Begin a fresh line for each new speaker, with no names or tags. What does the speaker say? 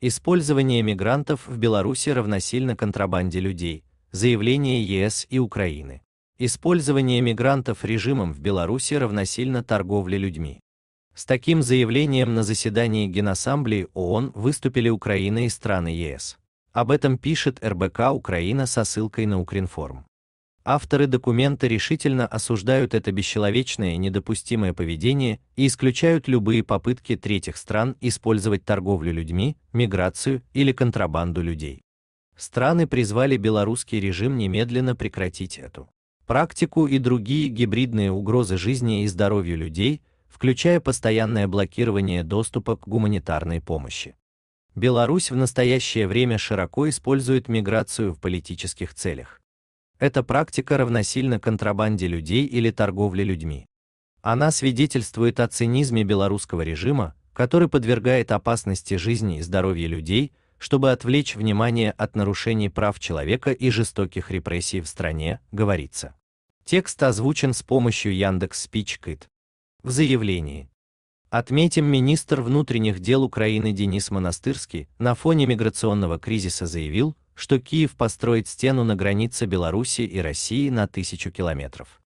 Использование мигрантов в Беларуси равносильно контрабанде людей. Заявление ЕС и Украины. Использование мигрантов режимом в Беларуси равносильно торговле людьми. С таким заявлением на заседании Генассамблеи ООН выступили Украина и страны ЕС. Об этом пишет РБК Украина со ссылкой на Укринформ. Авторы документа решительно осуждают это бесчеловечное и недопустимое поведение и исключают любые попытки третьих стран использовать торговлю людьми, миграцию или контрабанду людей. Страны призвали белорусский режим немедленно прекратить эту практику и другие гибридные угрозы жизни и здоровью людей, включая постоянное блокирование доступа к гуманитарной помощи. Беларусь в настоящее время широко использует миграцию в политических целях эта практика равносильна контрабанде людей или торговле людьми. Она свидетельствует о цинизме белорусского режима, который подвергает опасности жизни и здоровья людей, чтобы отвлечь внимание от нарушений прав человека и жестоких репрессий в стране, говорится. Текст озвучен с помощью Яндекс Спичкит. В заявлении. Отметим, министр внутренних дел Украины Денис Монастырский на фоне миграционного кризиса заявил, что Киев построит стену на границе Беларуси и России на тысячу километров.